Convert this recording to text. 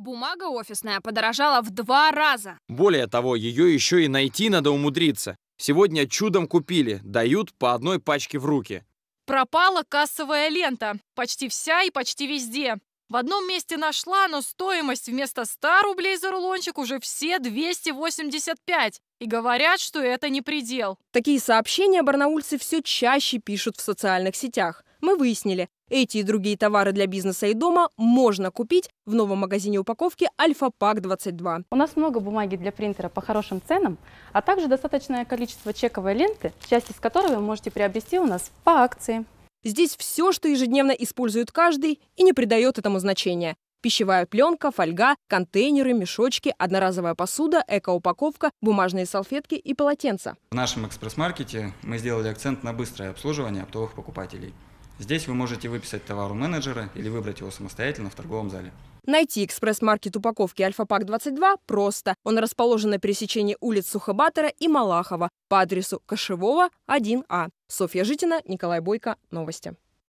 Бумага офисная подорожала в два раза. Более того, ее еще и найти надо умудриться. Сегодня чудом купили, дают по одной пачке в руки. Пропала кассовая лента. Почти вся и почти везде. В одном месте нашла, но стоимость вместо 100 рублей за рулончик уже все 285. И говорят, что это не предел. Такие сообщения барнаульцы все чаще пишут в социальных сетях мы выяснили, эти и другие товары для бизнеса и дома можно купить в новом магазине упаковки «Альфа-Пак-22». У нас много бумаги для принтера по хорошим ценам, а также достаточное количество чековой ленты, часть из которой вы можете приобрести у нас по акции. Здесь все, что ежедневно использует каждый и не придает этому значения. Пищевая пленка, фольга, контейнеры, мешочки, одноразовая посуда, экоупаковка, бумажные салфетки и полотенца. В нашем экспресс-маркете мы сделали акцент на быстрое обслуживание оптовых покупателей. Здесь вы можете выписать товар у менеджера или выбрать его самостоятельно в торговом зале. Найти экспресс-маркет упаковки «Альфа-Пак-22» просто. Он расположен на пересечении улиц Сухобатора и Малахова по адресу Кошевого, 1А. Софья Житина, Николай Бойко, Новости.